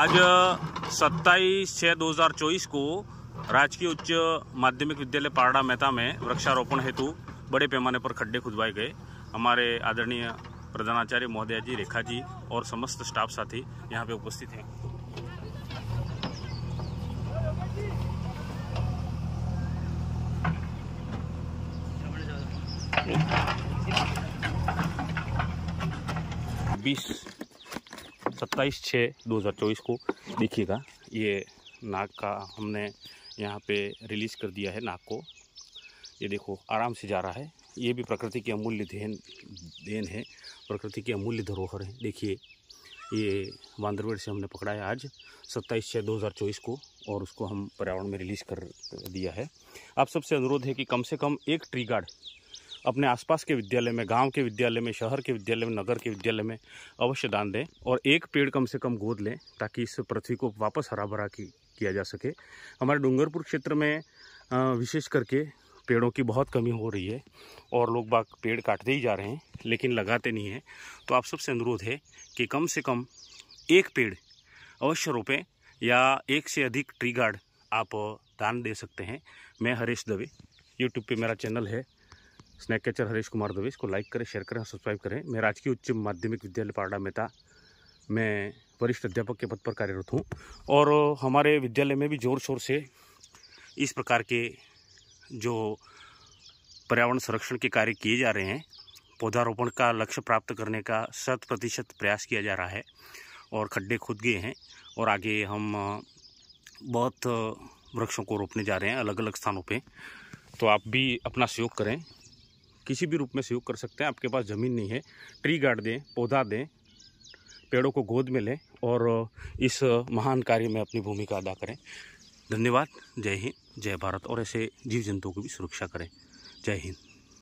आज 27 छः 2024 को राजकीय उच्च माध्यमिक विद्यालय पारड़ा मेहता में वृक्षारोपण हेतु बड़े पैमाने पर खड्डे खुदवाए गए हमारे आदरणीय प्रधानाचार्य महोदया जी रेखा जी और समस्त स्टाफ साथी यहाँ पे उपस्थित हैं बीस सत्ताईस छः दो हज़ार चौबीस को देखिएगा ये नाक का हमने यहाँ पे रिलीज़ कर दिया है नाक को ये देखो आराम से जा रहा है ये भी प्रकृति की अमूल्य देन देन है प्रकृति की अमूल्य धरोहर है देखिए ये बांद्रवेड़ से हमने पकड़ा है आज सत्ताईस छः दो हज़ार चौबीस को और उसको हम पर्यावरण में रिलीज़ कर दिया है आप सबसे अनुरोध है कि कम से कम एक ट्री गार्ड अपने आसपास के विद्यालय में गांव के विद्यालय में शहर के विद्यालय में नगर के विद्यालय में अवश्य दान दें और एक पेड़ कम से कम गोद लें ताकि इस पृथ्वी को वापस हरा भरा की, किया जा सके हमारे डूंगरपुर क्षेत्र में विशेष करके पेड़ों की बहुत कमी हो रही है और लोग बाग पेड़ काटते ही जा रहे हैं लेकिन लगाते नहीं हैं तो आप सबसे अनुरोध है कि कम से कम एक पेड़ अवश्य रोपें या एक से अधिक ट्री गार्ड आप दान दे सकते हैं मैं हरीश दवे यूट्यूब पे मेरा चैनल है स्नैक कैचर हरीश कुमार दुबे इसको लाइक करें शेयर करें और सब्सक्राइब करें मैं राजकीय उच्च माध्यमिक विद्यालय पारडा मेहता मैं वरिष्ठ अध्यापक के पद पर कार्यरत हूँ और हमारे विद्यालय में भी ज़ोर शोर से इस प्रकार के जो पर्यावरण संरक्षण के कार्य किए जा रहे हैं पौधारोपण का लक्ष्य प्राप्त करने का शत प्रतिशत प्रयास किया जा रहा है और खड्डे खुद गए हैं और आगे हम बहुत वृक्षों को रोपने जा रहे हैं अलग अलग स्थानों पे तो आप भी अपना सहयोग करें किसी भी रूप में सहयोग कर सकते हैं आपके पास ज़मीन नहीं है ट्री गार्ड दें पौधा दें पेड़ों को गोद में लें और इस महान कार्य में अपनी भूमिका अदा करें धन्यवाद जय हिंद जय भारत और ऐसे जीव जंतुओं की भी सुरक्षा करें जय हिंद